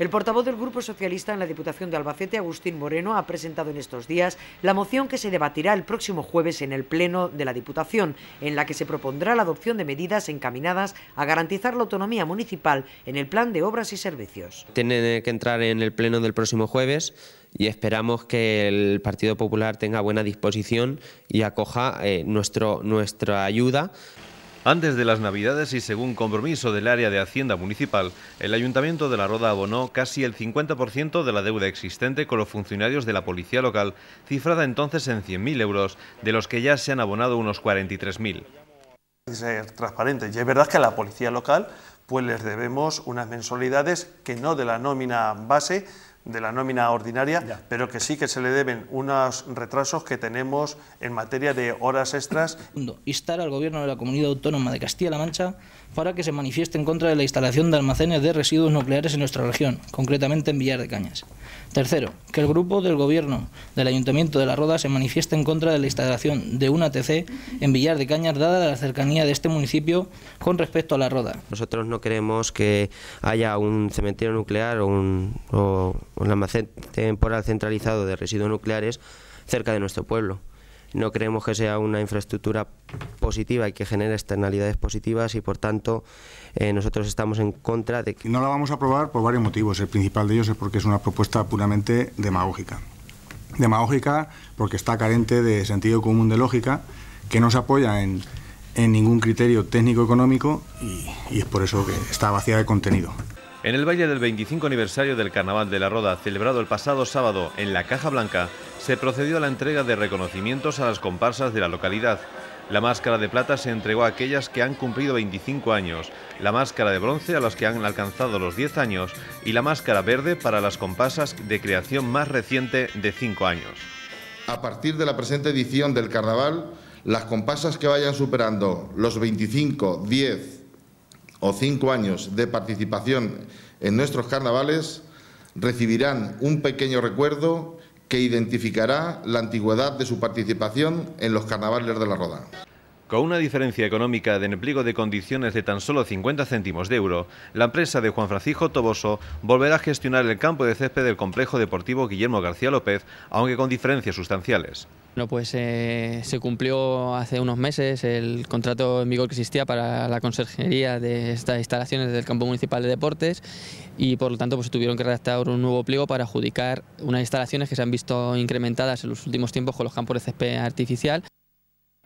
El portavoz del Grupo Socialista en la Diputación de Albacete, Agustín Moreno, ha presentado en estos días la moción que se debatirá el próximo jueves en el Pleno de la Diputación, en la que se propondrá la adopción de medidas encaminadas a garantizar la autonomía municipal en el plan de obras y servicios. Tiene que entrar en el Pleno del próximo jueves y esperamos que el Partido Popular tenga buena disposición y acoja eh, nuestro, nuestra ayuda. Antes de las Navidades y según compromiso del área de Hacienda Municipal, el Ayuntamiento de La Roda abonó casi el 50% de la deuda existente con los funcionarios de la Policía Local, cifrada entonces en 100.000 euros, de los que ya se han abonado unos 43.000. Ser transparente Y es verdad que a la Policía Local pues les debemos unas mensualidades que no de la nómina base, de la nómina ordinaria, pero que sí que se le deben unos retrasos que tenemos en materia de horas extras. Instar al Gobierno de la Comunidad Autónoma de Castilla-La Mancha para que se manifieste en contra de la instalación de almacenes de residuos nucleares en nuestra región, concretamente en Villar de Cañas. Tercero, que el grupo del Gobierno del Ayuntamiento de La Roda se manifieste en contra de la instalación de una TC en Villar de Cañas, dada la cercanía de este municipio con respecto a La Roda. Nosotros no queremos que haya un cementerio nuclear o un, un almacén temporal centralizado de residuos nucleares cerca de nuestro pueblo. No creemos que sea una infraestructura positiva y que genere externalidades positivas y por tanto eh, nosotros estamos en contra de que... No la vamos a aprobar por varios motivos. El principal de ellos es porque es una propuesta puramente demagógica. Demagógica porque está carente de sentido común de lógica, que no se apoya en, ningún criterio técnico económico y es por eso que está vacía de contenido. En el Valle del 25 aniversario del Carnaval de la Roda, celebrado el pasado sábado en la Caja Blanca, se procedió a la entrega de reconocimientos a las comparsas de la localidad. La máscara de plata se entregó a aquellas que han cumplido 25 años, la máscara de bronce a las que han alcanzado los 10 años y la máscara verde para las comparsas de creación más reciente de 5 años. A partir de la presente edición del Carnaval, las comparsas que vayan superando los 25, 10, o cinco años de participación en nuestros carnavales recibirán un pequeño recuerdo que identificará la antigüedad de su participación en los carnavales de la Roda. Con una diferencia económica de empleo de condiciones de tan solo 50 céntimos de euro, la empresa de Juan Francisco Toboso volverá a gestionar el campo de césped del complejo deportivo Guillermo García López, aunque con diferencias sustanciales. pues eh, se cumplió hace unos meses el contrato en vigor que existía para la conserjería de estas instalaciones del campo municipal de deportes y por lo tanto pues tuvieron que redactar un nuevo pliego para adjudicar unas instalaciones que se han visto incrementadas en los últimos tiempos con los campos de césped artificial.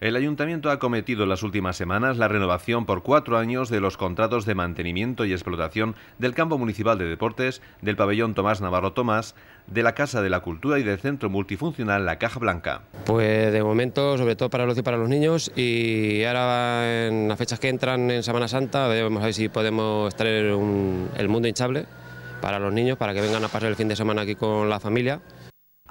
El ayuntamiento ha cometido en las últimas semanas la renovación por cuatro años de los contratos de mantenimiento y explotación del campo municipal de deportes, del pabellón Tomás Navarro Tomás, de la Casa de la Cultura y del centro multifuncional La Caja Blanca. Pues de momento, sobre todo para y para los niños, y ahora en las fechas que entran en Semana Santa, vamos a ver si podemos traer el mundo hinchable para los niños, para que vengan a pasar el fin de semana aquí con la familia.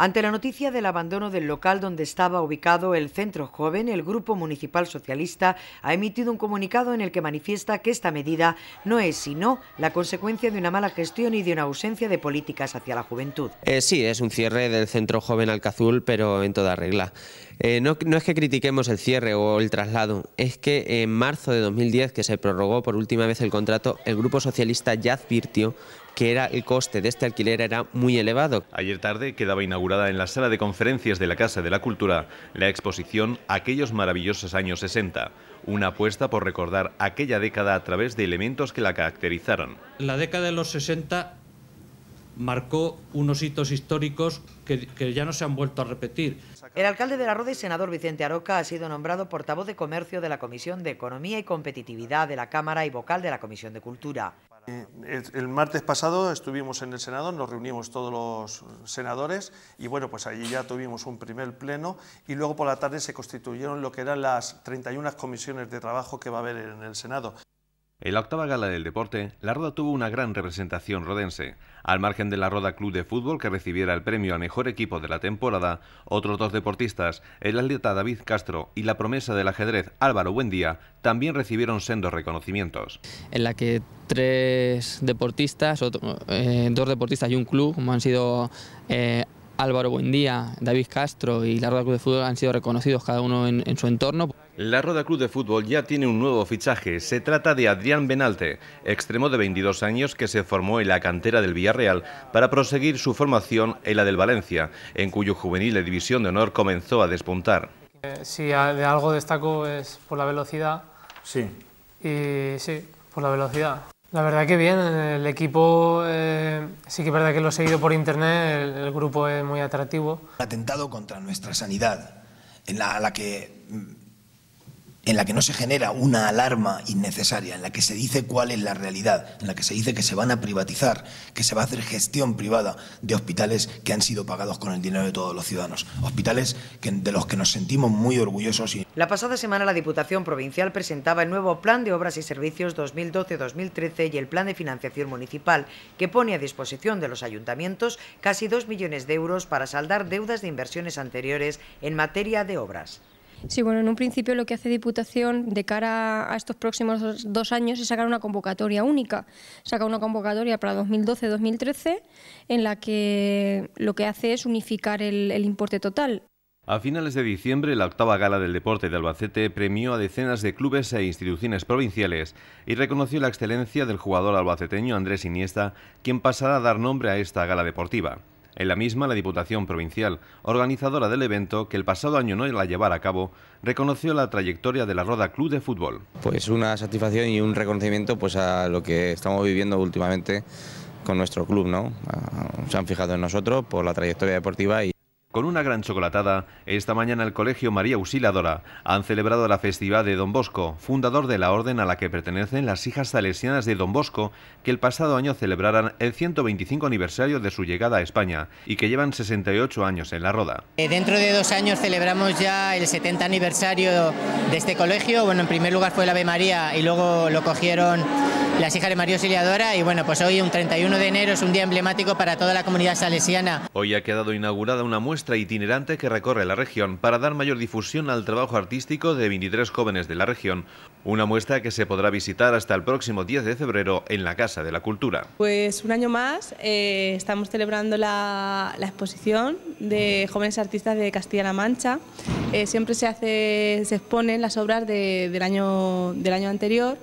Ante la noticia del abandono del local donde estaba ubicado el centro joven, el Grupo Municipal Socialista ha emitido un comunicado en el que manifiesta que esta medida no es sino la consecuencia de una mala gestión y de una ausencia de políticas hacia la juventud. Eh, sí, es un cierre del centro joven Alcazul, pero en toda regla. Eh, no, no, es que critiquemos el cierre o el traslado, es que en marzo de 2010, que se prorrogó por última vez el contrato, el Grupo Socialista ya advirtió que era el coste de este alquiler era muy elevado. Ayer tarde quedaba inaugurada en la sala de conferencias de la Casa de la Cultura la exposición Aquellos maravillosos años 60, una apuesta por recordar aquella década a través de elementos que la caracterizaron. La década de los 60 marcó unos hitos históricos que, que, ya no se han vuelto a repetir. El alcalde de la Roda y senador Vicente Aroca ha sido nombrado portavoz de comercio de la Comisión de Economía y Competitividad de la Cámara y vocal de la Comisión de Cultura. Eh, el martes pasado estuvimos en el Senado, nos reunimos todos los senadores y bueno, pues allí ya tuvimos un primer pleno y luego por la tarde se constituyeron lo que eran las 31 comisiones de trabajo que va a haber en el Senado. En la octava gala del deporte, la Roda tuvo una gran representación rodense. Al margen de la Roda Club de Fútbol que recibiera el premio a mejor equipo de la temporada, otros dos deportistas, el atleta David Castro y la promesa del ajedrez Álvaro Buendía, también recibieron sendos reconocimientos. En la que tres deportistas, eh, dos deportistas y un club, han sido eh, Álvaro Buendía, David Castro y la Roda Cruz de Fútbol han sido reconocidos cada uno en, su entorno. La Roda Cruz de Fútbol ya tiene un nuevo fichaje. Se trata de Adrián Benalte, extremo de 22 años que se formó en la cantera del Villarreal para proseguir su formación en la del Valencia, en cuyo juvenil de división de honor comenzó a despuntar. Eh, si de algo destaco es por la velocidad. Sí. Y sí, por la velocidad. La verdad que bien, el equipo eh, sí que es verdad que lo he seguido por internet, el, grupo es muy atractivo. Atentado contra nuestra sanidad, en la, la que en la que no se genera una alarma innecesaria, en la que se dice cuál es la realidad, en la que se dice que se van a privatizar, que se va a hacer gestión privada de hospitales que han sido pagados con el dinero de todos los ciudadanos, hospitales de los que nos sentimos muy orgullosos. Y... La pasada semana la Diputación Provincial presentaba el nuevo Plan de Obras y Servicios 2012-2013 y el Plan de Financiación Municipal, que pone a disposición de los ayuntamientos casi dos millones de euros para saldar deudas de inversiones anteriores en materia de obras. Sí, bueno, en un principio lo que hace Diputación de cara a estos próximos dos años es sacar una convocatoria única. Saca una convocatoria para 2012-2013 en la que lo que hace es unificar el, importe total. A finales de diciembre, la octava gala del deporte de Albacete premió a decenas de clubes e instituciones provinciales y reconoció la excelencia del jugador albaceteño Andrés Iniesta, quien pasará a dar nombre a esta gala deportiva. En la misma, la Diputación Provincial, organizadora del evento, que el pasado año no la llevara a cabo, reconoció la trayectoria de la Roda Club de Fútbol. Pues una satisfacción y un reconocimiento pues, a lo que estamos viviendo últimamente con nuestro club, ¿no? Ah, se han fijado en nosotros por la trayectoria deportiva y con una gran chocolatada, esta mañana el Colegio María Usiladora... han celebrado la festividad de Don Bosco, fundador de la orden a la que pertenecen las hijas salesianas de Don Bosco, que el pasado año celebraran el 125 aniversario de su llegada a España y que llevan 68 años en la roda. Eh, dentro de dos años celebramos ya el 70 aniversario de este colegio. Bueno, en primer lugar fue la Ave María y luego lo cogieron las hijas de María Auxiliadora y bueno, pues hoy un 31 de enero es un día emblemático para toda la comunidad salesiana. Hoy ha quedado inaugurada una muestra muestra itinerante que recorre la región para dar mayor difusión al trabajo artístico de 23 jóvenes de la región, una muestra que se podrá visitar hasta el próximo 10 de febrero en la Casa de la Cultura. Pues un año más eh, estamos celebrando la, exposición de jóvenes artistas de Castilla-La Mancha. Eh, siempre se, hace, se exponen las obras del, año, del año anterior.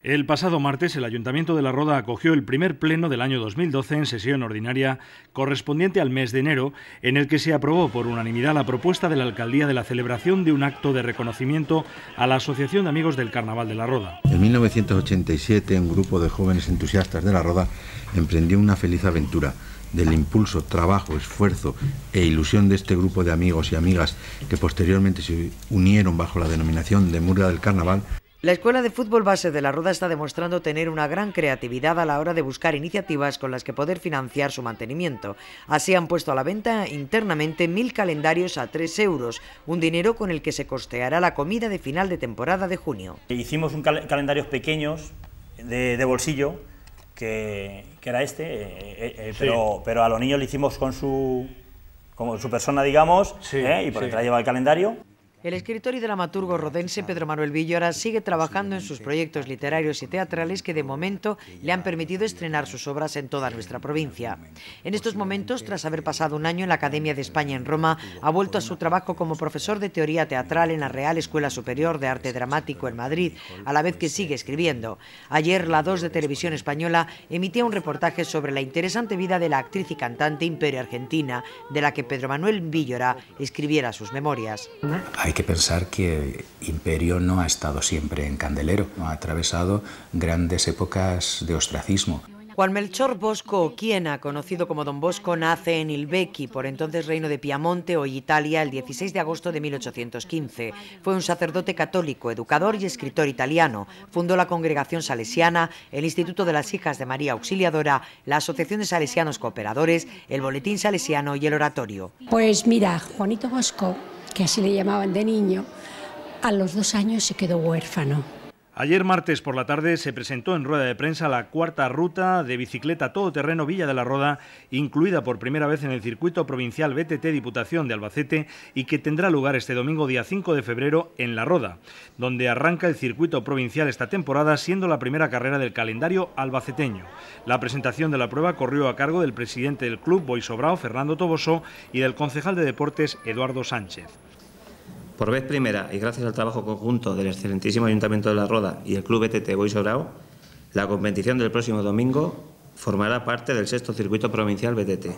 El pasado martes, el Ayuntamiento de La Roda acogió el primer pleno del año 2012 en sesión ordinaria correspondiente al mes de enero, en el que se aprobó por unanimidad la propuesta de la Alcaldía de la celebración de un acto de reconocimiento a la Asociación de Amigos del Carnaval de La Roda. En 1987, un grupo de jóvenes entusiastas de La Roda emprendió una feliz aventura. Del impulso, trabajo, esfuerzo e ilusión de este grupo de amigos y amigas que posteriormente se unieron bajo la denominación de Murga del Carnaval, la Escuela de Fútbol Base de la Roda está demostrando tener una gran creatividad a la hora de buscar iniciativas con las que poder financiar su mantenimiento. Así han puesto a la venta internamente mil calendarios a tres euros, un dinero con el que se costeará la comida de final de temporada de junio. Hicimos un calendario calendarios pequeños de, bolsillo, que, era este, eh, eh, eh, pero, a los niños le hicimos con su, su persona, digamos, y por detrás lleva el calendario. El escritor y dramaturgo rodense Pedro Manuel Villora sigue trabajando en sus proyectos literarios y teatrales que de momento le han permitido estrenar sus obras en toda nuestra provincia. En estos momentos, tras haber pasado un año en la Academia de España en Roma, ha vuelto a su trabajo como profesor de teoría teatral en la Real Escuela Superior de Arte Dramático en Madrid, a la vez que sigue escribiendo. Ayer, la 2 de Televisión Española emitía un reportaje sobre la interesante vida de la actriz y cantante imperio argentina, de la que Pedro Manuel Villora escribiera sus memorias que pensar que Imperio no ha estado siempre en candelero, ha atravesado grandes épocas de ostracismo. Juan Melchor Bosco ha conocido como Don Bosco, nace en Ilbequi, por entonces reino de Piamonte, hoy Italia, el 16 de agosto de 1815. Fue un sacerdote católico, educador y escritor italiano. Fundó la Congregación Salesiana, el Instituto de las Hijas de María Auxiliadora, la Asociación de Salesianos Cooperadores, el Boletín Salesiano y el Oratorio. Pues mira, Juanito Bosco, que así le llamaban de niño, a los dos años se quedó huérfano Ayer martes por la tarde se presentó en rueda de prensa la cuarta ruta de bicicleta todoterreno Villa de la Roda, incluida por primera vez en el circuito provincial BTT Diputación de Albacete y que tendrá lugar este domingo día 5 de febrero en La Roda, donde arranca el circuito provincial esta temporada siendo la primera carrera del calendario albaceteño. La presentación de la prueba corrió a cargo del presidente del club Boisobrao, Fernando Toboso, y del concejal de deportes, Eduardo Sánchez. Por vez primera y gracias al trabajo conjunto del excelentísimo Ayuntamiento de La Roda y el Club BTT e Obrao, la competición del próximo domingo formará parte del sexto circuito provincial BTT,